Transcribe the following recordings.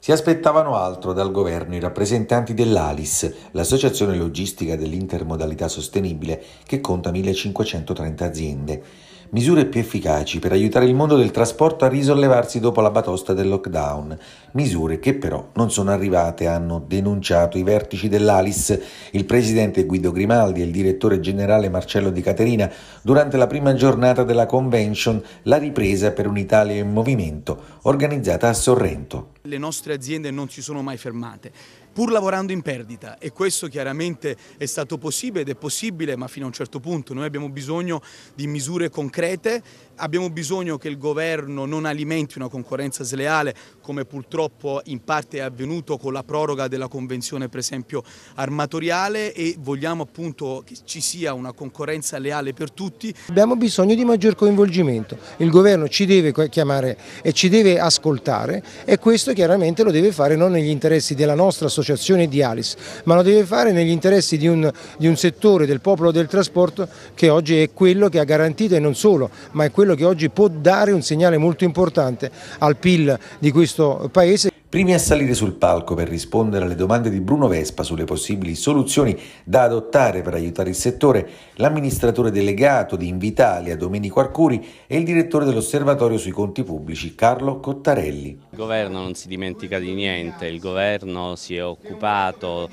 Si aspettavano altro dal governo i rappresentanti dell'ALIS, l'associazione logistica dell'intermodalità sostenibile che conta 1530 aziende misure più efficaci per aiutare il mondo del trasporto a risollevarsi dopo la batosta del lockdown, misure che però non sono arrivate, hanno denunciato i vertici dell'Alis, il presidente Guido Grimaldi e il direttore generale Marcello Di Caterina, durante la prima giornata della convention La ripresa per un'Italia in movimento, organizzata a Sorrento le nostre aziende non si sono mai fermate, pur lavorando in perdita e questo chiaramente è stato possibile ed è possibile, ma fino a un certo punto noi abbiamo bisogno di misure concrete, abbiamo bisogno che il governo non alimenti una concorrenza sleale come purtroppo in parte è avvenuto con la proroga della convenzione per esempio armatoriale e vogliamo appunto che ci sia una concorrenza leale per tutti. Abbiamo bisogno di maggior coinvolgimento, il governo ci deve chiamare e ci deve ascoltare e questo chiaramente lo deve fare non negli interessi della nostra associazione di Alice, ma lo deve fare negli interessi di un, di un settore del popolo del trasporto che oggi è quello che ha garantito e non solo, ma è quello che oggi può dare un segnale molto importante al PIL di questo Paese. Primi a salire sul palco per rispondere alle domande di Bruno Vespa sulle possibili soluzioni da adottare per aiutare il settore, l'amministratore delegato di Invitalia Domenico Arcuri e il direttore dell'Osservatorio sui conti pubblici Carlo Cottarelli governo non si dimentica di niente, il governo si è occupato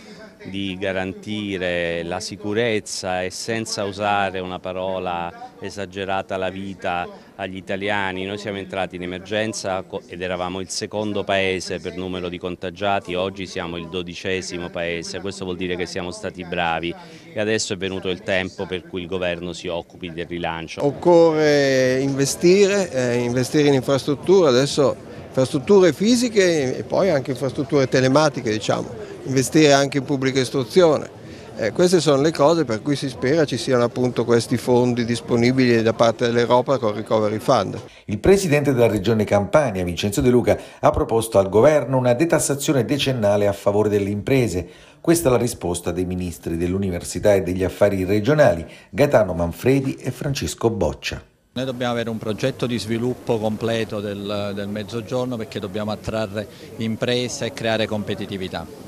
di garantire la sicurezza e senza usare una parola esagerata la vita agli italiani. Noi siamo entrati in emergenza ed eravamo il secondo paese per numero di contagiati, oggi siamo il dodicesimo paese, questo vuol dire che siamo stati bravi e adesso è venuto il tempo per cui il governo si occupi del rilancio. Occorre investire, eh, investire in infrastrutture, adesso infrastrutture fisiche e poi anche infrastrutture telematiche, diciamo. investire anche in pubblica istruzione. Eh, queste sono le cose per cui si spera ci siano appunto questi fondi disponibili da parte dell'Europa con il Recovery Fund. Il presidente della regione Campania, Vincenzo De Luca, ha proposto al governo una detassazione decennale a favore delle imprese. Questa è la risposta dei ministri dell'Università e degli Affari regionali Gaetano Manfredi e Francesco Boccia. Noi dobbiamo avere un progetto di sviluppo completo del, del mezzogiorno perché dobbiamo attrarre imprese e creare competitività.